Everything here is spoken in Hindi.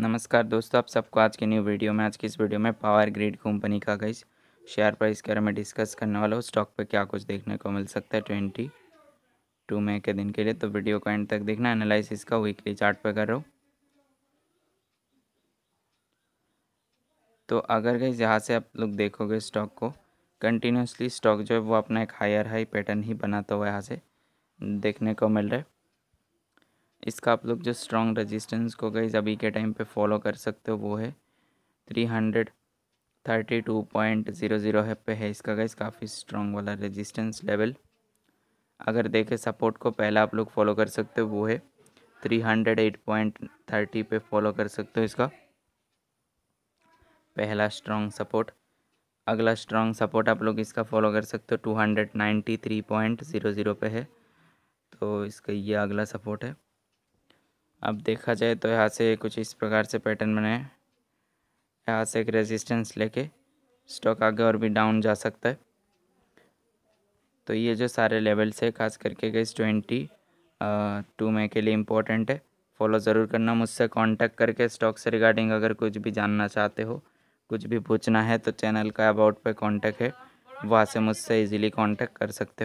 नमस्कार दोस्तों आप सबको आज के न्यू वीडियो में आज की इस वीडियो में पावर ग्रिड कंपनी का गई शेयर प्राइस के बारे में डिस्कस करने वाला हूँ स्टॉक पे क्या कुछ देखने को मिल सकता है ट्वेंटी टू मई के दिन के लिए तो वीडियो को एंड तक देखना एनालिसिस का वीकली चार्ट पे कर रहा हूँ तो अगर गई यहाँ से आप लोग देखोगे स्टॉक को कंटिन्यूसली स्टॉक जो है वो अपना एक हायर हाई पैटर्न ही बनाता हुआ यहाँ से देखने को मिल रहा है इसका आप लोग जो स्ट्रॉन्ग रेजिस्टेंस को गई अभी के टाइम पे फॉलो कर सकते हो वो है three hundred thirty two point zero zero है पे है इसका गई काफ़ी स्ट्रॉन्ग वाला रेजिस्टेंस लेवल अगर देखें सपोर्ट को पहला आप लोग फॉलो कर सकते हो वो है three hundred eight point thirty पे फॉलो कर सकते हो इसका पहला स्ट्रॉन्ग सपोर्ट अगला स्ट्रॉन्ग सपोर्ट आप लोग इसका फॉलो कर सकते हो two hundred ninety three point zero zero पे है तो इसका ये अगला सपोर्ट है अब देखा जाए तो यहाँ से कुछ इस प्रकार से पैटर्न बने यहाँ से एक रेजिस्टेंस लेके स्टॉक आगे और भी डाउन जा सकता है तो ये जो सारे लेवल्स है खास करके गई ट्वेंटी टू में के लिए इम्पोर्टेंट है फॉलो ज़रूर करना मुझसे कांटेक्ट करके स्टॉक से रिगार्डिंग अगर कुछ भी जानना चाहते हो कुछ भी पूछना है तो चैनल का अबाउट पे कांटेक्ट है वहाँ से मुझसे इजीली कांटेक्ट कर सकते हो